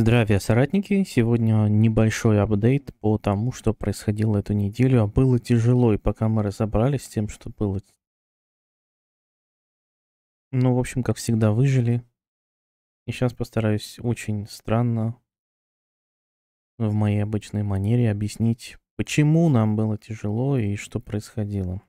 Здравия, соратники! Сегодня небольшой апдейт по тому, что происходило эту неделю. А было тяжело, и пока мы разобрались с тем, что было... Ну, в общем, как всегда, выжили. И сейчас постараюсь очень странно, в моей обычной манере, объяснить, почему нам было тяжело и что происходило.